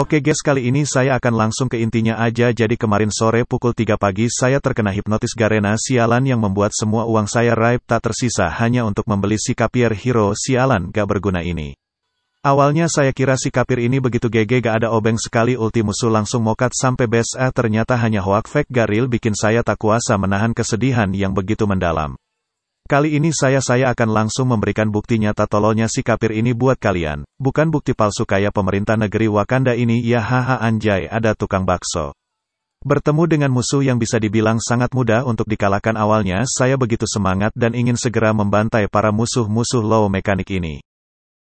Oke guys kali ini saya akan langsung ke intinya aja jadi kemarin sore pukul 3 pagi saya terkena hipnotis Garena sialan yang membuat semua uang saya raib tak tersisa hanya untuk membeli si kapir hero sialan gak berguna ini. Awalnya saya kira si kapir ini begitu GG gak ada obeng sekali ulti musuh langsung mokat sampai base A ah, ternyata hanya hoak fake garil bikin saya tak kuasa menahan kesedihan yang begitu mendalam. Kali ini saya-saya akan langsung memberikan bukti nyata tololnya si kapir ini buat kalian, bukan bukti palsu kayak pemerintah negeri Wakanda ini ya haha anjay ada tukang bakso. Bertemu dengan musuh yang bisa dibilang sangat mudah untuk dikalahkan awalnya saya begitu semangat dan ingin segera membantai para musuh-musuh low mekanik ini.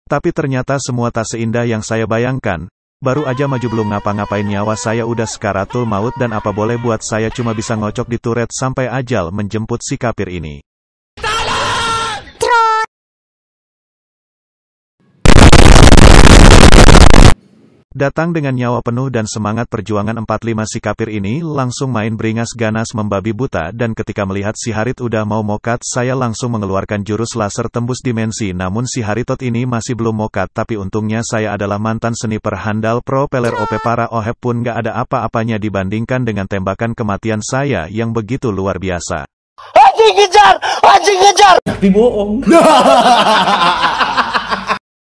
Tapi ternyata semua tak seindah yang saya bayangkan, Baru aja maju belum ngapa-ngapain nyawa saya udah sekaratul maut dan apa boleh buat saya cuma bisa ngocok di turret sampai ajal menjemput si kapir ini. Datang dengan nyawa penuh dan semangat perjuangan 45 si kapir ini langsung main beringas ganas membabi buta dan ketika melihat si Harit udah mau mokat saya langsung mengeluarkan jurus laser tembus dimensi namun si Haritot ini masih belum mokat tapi untungnya saya adalah mantan sniper handal propeller OP para ohep oh, pun gak ada apa-apanya dibandingkan dengan tembakan kematian saya yang begitu luar biasa. Anjing kejar! Anjing kejar! Tapi bohong.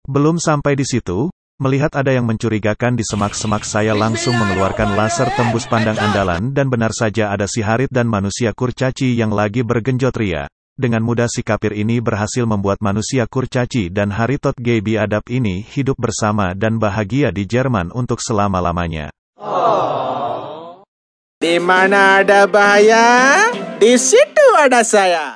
Belum sampai di situ, Melihat ada yang mencurigakan di semak-semak saya langsung mengeluarkan laser tembus pandang andalan dan benar saja ada si Harit dan manusia kurcaci yang lagi bergenjot ria. Dengan mudah si kapir ini berhasil membuat manusia kurcaci dan Haritot Gay biadab ini hidup bersama dan bahagia di Jerman untuk selama-lamanya. Oh. Di mana ada bahaya, di situ ada saya.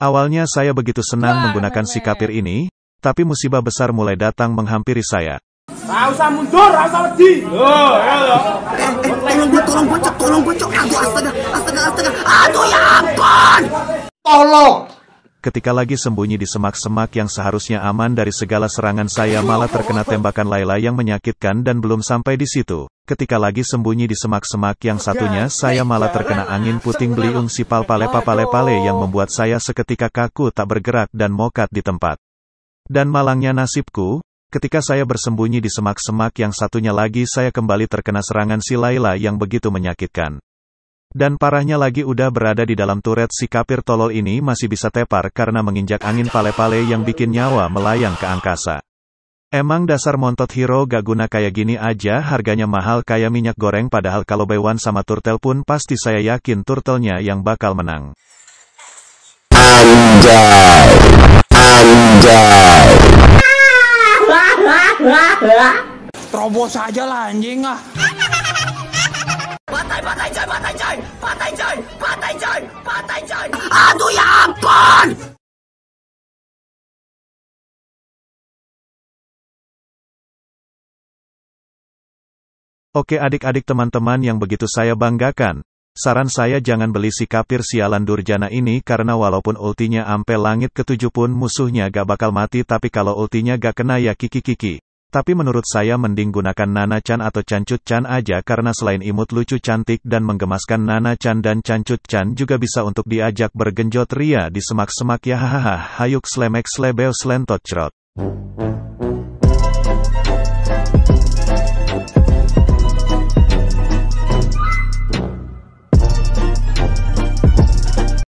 Awalnya saya begitu senang menggunakan si kapir ini, tapi musibah besar mulai datang menghampiri saya. usah mundur, oh, ya, ya. tolong tolong bocok, tolong bocok. Aduh, astaga, astaga, Aduh, ya ampun. Tolong. Ketika lagi sembunyi di semak-semak yang seharusnya aman dari segala serangan saya malah terkena tembakan Laila yang menyakitkan dan belum sampai di situ. Ketika lagi sembunyi di semak-semak yang satunya saya malah terkena angin puting beliung si palpale palepale pale yang membuat saya seketika kaku tak bergerak dan mokat di tempat. Dan malangnya nasibku, ketika saya bersembunyi di semak-semak yang satunya lagi saya kembali terkena serangan si Laila yang begitu menyakitkan. Dan parahnya lagi udah berada di dalam turet si kapir tolol ini masih bisa tepar karena menginjak angin pale-pale yang bikin nyawa melayang ke angkasa. Emang dasar montot hero gak guna kayak gini aja harganya mahal kayak minyak goreng padahal kalau Bewan sama turtle pun pasti saya yakin turtlenya yang bakal menang. Anjay. bos aja lah anjing ah. Patai, patai coy, patai coy, patai coy, patai coy, patai coy. Aduh ya ampun. Oke adik-adik teman-teman yang begitu saya banggakan. Saran saya jangan beli si kapir sialan durjana ini karena walaupun ultinya ampe langit ketujuh pun musuhnya gak bakal mati tapi kalau ultinya gak kena ya kiki-kiki. Tapi menurut saya mending gunakan Nana Chan atau Cancut Chan aja karena selain imut lucu cantik dan menggemaskan Nana Chan dan Cancut Chan juga bisa untuk diajak bergenjot ria di semak-semak ya hahaha hayuk slemek slebeo slentot crot.